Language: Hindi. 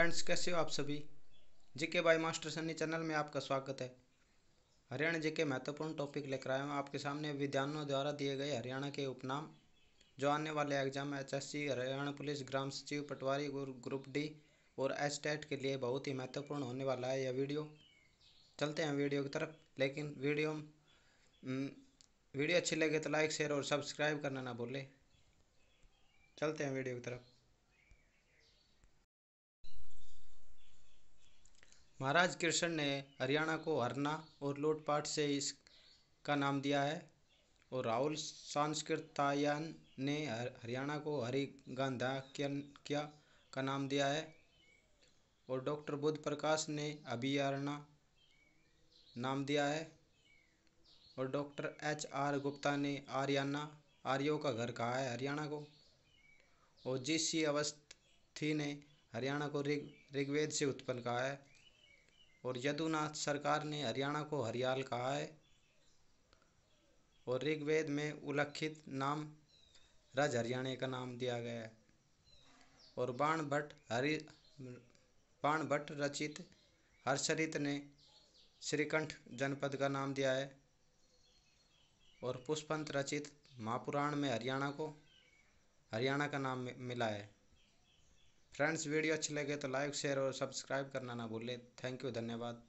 फ्रेंड्स कैसे हो आप सभी GK by master Sunny channel में आपका स्वागत है हरियाणा जीके महत्वपूर्ण टॉपिक लेकर आया हूँ आपके सामने विद्यालयों द्वारा दिए गए हरियाणा के उपनाम जो आने वाले exam H S C Haryana police ग्राम सचिव पटवारी ग्रुप डी और एस टेट के लिए बहुत ही महत्वपूर्ण होने वाला है यह वीडियो चलते हैं वीडियो की तरफ लेकिन वीडियो हम्म, वीडियो अच्छी लगे तो लाइक शेयर और सब्सक्राइब करना ना भूलें चलते हैं वीडियो की तरफ महाराज कृष्ण ने हरियाणा को हरना और लोटपाट से इसका नाम दिया है और राहुल सांस्कृतायन ने हरियाणा को हरि गांधा क्या का नाम दिया है और डॉक्टर बुद्ध प्रकाश ने अभियारणा नाम दिया है और डॉक्टर एच आर गुप्ता ने आर्याना आर्यो का घर कहा है हरियाणा को और जी सी अवस्थी ने हरियाणा को ऋग्वेद से उत्पन्न कहा है और यदुनाथ सरकार ने हरियाणा को हरियाल कहा है और ऋग्वेद में उल्लिखित नाम रज हरियाणा का नाम दिया गया है और बाण भट्ट हरि बाण भट्ट रचित हर्षरित ने श्रीकंठ जनपद का नाम दिया है और पुष्पंत रचित महापुराण में हरियाणा को हरियाणा का नाम मिला है फ्रेंड्स वीडियो अच्छी लगे तो लाइक शेयर और सब्सक्राइब करना ना भूलें थैंक यू धन्यवाद